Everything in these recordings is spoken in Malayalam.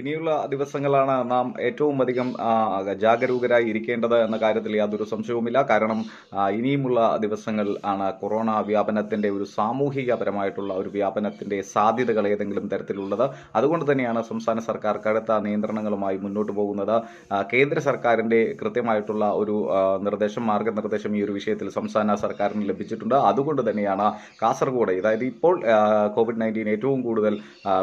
ഇനിയുള്ള ദിവസങ്ങളാണ് നാം ഏറ്റവും അധികം ജാഗരൂകരായി ഇരിക്കേണ്ടത് എന്ന കാര്യത്തിൽ യാതൊരു സംശയവുമില്ല കാരണം ഇനിയുമുള്ള ദിവസങ്ങൾ ആണ് കൊറോണ വ്യാപനത്തിന്റെ ഒരു സാമൂഹികപരമായിട്ടുള്ള ഒരു വ്യാപനത്തിന്റെ സാധ്യതകൾ ഏതെങ്കിലും തരത്തിലുള്ളത് അതുകൊണ്ട് തന്നെയാണ് സംസ്ഥാന സർക്കാർ കടുത്ത നിയന്ത്രണങ്ങളുമായി മുന്നോട്ട് പോകുന്നത് കേന്ദ്ര സർക്കാരിന്റെ കൃത്യമായിട്ടുള്ള ഒരു നിർദ്ദേശം മാർഗനിർദ്ദേശം ഈ ഒരു വിഷയത്തിൽ സംസ്ഥാന സർക്കാരിന് ലഭിച്ചിട്ടുണ്ട് അതുകൊണ്ട് തന്നെയാണ് കാസർഗോഡ് അതായത് ഇപ്പോൾ കോവിഡ് നയൻറ്റീൻ ഏറ്റവും കൂടുതൽ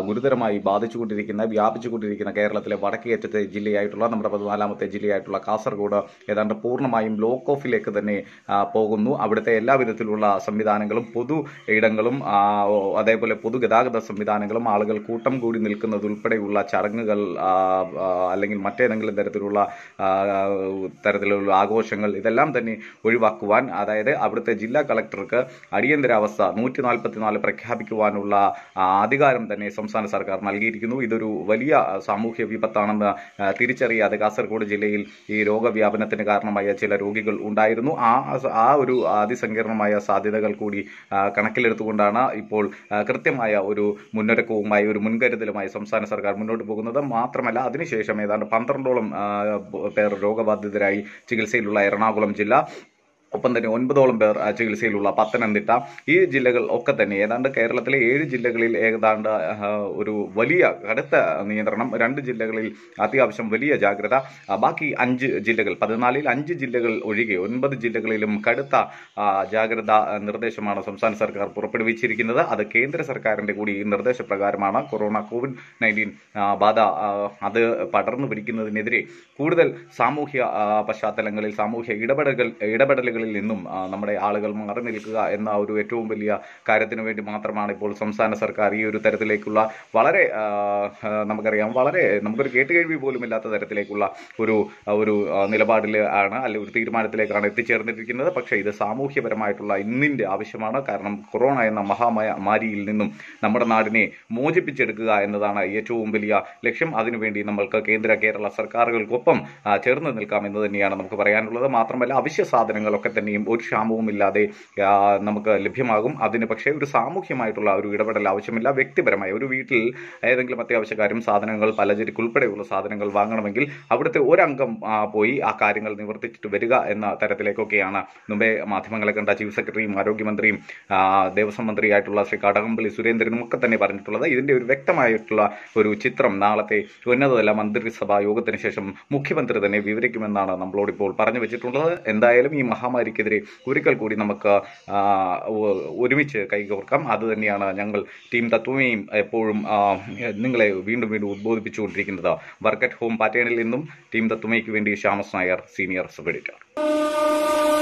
ഗുരുതരമായി ബാധിച്ചുകൊണ്ടിരിക്കുന്ന വ്യാപിച്ചുകൊണ്ടിരിക്കുന്ന നടന്നുകൊണ്ടിരിക്കുന്ന കേരളത്തിലെ വടക്കേറ്റത്തെ ജില്ലയായിട്ടുള്ള നമ്മുടെ പതിനാലാമത്തെ ജില്ലയായിട്ടുള്ള കാസർഗോഡ് ഏതാണ്ട് പൂർണ്ണമായും ലോക്ക് ഓഫിലേക്ക് തന്നെ പോകുന്നു അവിടുത്തെ എല്ലാ വിധത്തിലുള്ള സംവിധാനങ്ങളും പൊതു ഇടങ്ങളും അതേപോലെ പൊതുഗതാഗത സംവിധാനങ്ങളും ആളുകൾ കൂട്ടം കൂടി നിൽക്കുന്നതുൾപ്പെടെയുള്ള ചടങ്ങുകൾ അല്ലെങ്കിൽ മറ്റേതെങ്കിലും തരത്തിലുള്ള തരത്തിലുള്ള ആഘോഷങ്ങൾ ഇതെല്ലാം തന്നെ ഒഴിവാക്കുവാൻ അതായത് അവിടുത്തെ ജില്ലാ കളക്ടർക്ക് അടിയന്തരാവസ്ഥ നൂറ്റി നാൽപ്പത്തിനാല് പ്രഖ്യാപിക്കുവാനുള്ള അധികാരം തന്നെ സംസ്ഥാന സർക്കാർ നൽകിയിരിക്കുന്നു ഇതൊരു വലിയ സാമൂഹ്യ വിപത്താണെന്ന് തിരിച്ചറിയാതെ കാസർഗോഡ് ജില്ലയിൽ ഈ രോഗവ്യാപനത്തിന് കാരണമായ ചില രോഗികൾ ഉണ്ടായിരുന്നു ആ ആ ഒരു അതിസങ്കീർണമായ സാധ്യതകൾ കൂടി കണക്കിലെടുത്തുകൊണ്ടാണ് ഇപ്പോൾ കൃത്യമായ ഒരു മുന്നൊരുക്കവുമായി ഒരു മുൻകരുതലുമായി സംസ്ഥാന സർക്കാർ മുന്നോട്ട് പോകുന്നത് മാത്രമല്ല അതിനുശേഷം ഏതാണ്ട് പന്ത്രണ്ടോളം പേർ രോഗബാധിതരായി ചികിത്സയിലുള്ള എറണാകുളം ജില്ല ഒപ്പം തന്നെ ഒൻപതോളം പേർ ചികിത്സയിലുള്ള പത്തനംതിട്ട ഈ ജില്ലകൾ ഒക്കെ തന്നെ ഏതാണ്ട് കേരളത്തിലെ ഏഴ് ജില്ലകളിൽ ഏതാണ്ട് ഒരു വലിയ കടുത്ത നിയന്ത്രണം രണ്ട് ജില്ലകളിൽ അത്യാവശ്യം വലിയ ജാഗ്രത ബാക്കി അഞ്ച് ജില്ലകൾ പതിനാലിൽ അഞ്ച് ജില്ലകൾ ഒഴികെ ഒൻപത് ജില്ലകളിലും കടുത്ത ജാഗ്രത നിർദ്ദേശമാണ് സംസ്ഥാന സർക്കാർ പുറപ്പെടുവിച്ചിരിക്കുന്നത് അത് കേന്ദ്ര സർക്കാരിൻ്റെ കൂടി ഈ നിർദ്ദേശപ്രകാരമാണ് കൊറോണ കോവിഡ് നയൻറ്റീൻ ബാധ അത് പടർന്നു പിടിക്കുന്നതിനെതിരെ കൂടുതൽ സാമൂഹ്യ പശ്ചാത്തലങ്ങളിൽ സാമൂഹ്യ ഇടപെടലുകൾ ഇടപെടലുകളിൽ മേഖലകളിൽ നിന്നും നമ്മുടെ ആളുകൾ മാറി നിൽക്കുക എന്ന ഒരു ഏറ്റവും വലിയ കാര്യത്തിന് വേണ്ടി മാത്രമാണ് ഇപ്പോൾ സംസ്ഥാന സർക്കാർ ഈ ഒരു തരത്തിലേക്കുള്ള വളരെ നമുക്കറിയാം വളരെ നമുക്കൊരു കേട്ടുകേഴ്വി പോലും ഇല്ലാത്ത തരത്തിലേക്കുള്ള ഒരു ഒരു നിലപാടിൽ ആണ് അല്ലെ ഒരു തീരുമാനത്തിലേക്കാണ് എത്തിച്ചേർന്നിരിക്കുന്നത് പക്ഷേ ഇത് സാമൂഹ്യപരമായിട്ടുള്ള ഇന്നിൻ്റെ ആവശ്യമാണ് കാരണം കൊറോണ എന്ന മഹാമാരിയിൽ നിന്നും നമ്മുടെ നാടിനെ മോചിപ്പിച്ചെടുക്കുക എന്നതാണ് ഏറ്റവും വലിയ ലക്ഷ്യം അതിനുവേണ്ടി നമ്മൾക്ക് കേന്ദ്ര കേരള സർക്കാരുകൾക്കൊപ്പം ചേർന്ന് നിൽക്കാം എന്ന് തന്നെയാണ് നമുക്ക് പറയാനുള്ളത് മാത്രമല്ല അവശ്യ സാധനങ്ങളൊക്കെ ഒക്കെ തന്നെയും ഒരു ക്ഷാമവും ഇല്ലാതെ നമുക്ക് ലഭ്യമാകും അതിന് പക്ഷേ ഒരു സാമൂഹ്യമായിട്ടുള്ള ഒരു ഇടപെടൽ ആവശ്യമില്ല വ്യക്തിപരമായ ഒരു വീട്ടിൽ ഏതെങ്കിലും അത്യാവശ്യക്കാരും സാധനങ്ങൾ പലചരക്ക് ഉൾപ്പെടെയുള്ള സാധനങ്ങൾ വാങ്ങണമെങ്കിൽ അവിടുത്തെ ഒരംഗം പോയി ആ കാര്യങ്ങൾ നിവർത്തിച്ചിട്ട് വരിക എന്ന തരത്തിലേക്കൊക്കെയാണ് മുമ്പേ മാധ്യമങ്ങളെ കണ്ട ചീഫ് സെക്രട്ടറിയും ആരോഗ്യമന്ത്രിയും ദേവസ്വം മന്ത്രിയായിട്ടുള്ള ശ്രീ കടകംപള്ളി സുരേന്ദ്രനും ഒക്കെ തന്നെ പറഞ്ഞിട്ടുള്ളത് ഇതിന്റെ ഒരു വ്യക്തമായിട്ടുള്ള ഒരു ചിത്രം നാളത്തെ ഉന്നതതല മന്ത്രിസഭാ യോഗത്തിന് ശേഷം മുഖ്യമന്ത്രി തന്നെ വിവരിക്കുമെന്നാണ് നമ്മളോട് ഇപ്പോൾ പറഞ്ഞു വെച്ചിട്ടുള്ളത് എന്തായാലും ഈ മഹാ മഹാമാരിക്കെതിരെ ഒരിക്കൽ കൂടി നമുക്ക് ഒരുമിച്ച് കൈകോർക്കാം അത് തന്നെയാണ് ഞങ്ങൾ ടീം തത്വമേയും എപ്പോഴും നിങ്ങളെ വീണ്ടും വീണ്ടും ഉദ്ബോധിപ്പിച്ചുകൊണ്ടിരിക്കുന്നത് വർക്ക് അറ്റ് ഹോം പാറ്റേണിൽ നിന്നും ടീം തത്വമേക്ക് വേണ്ടി Shyamas Nair senior sub editor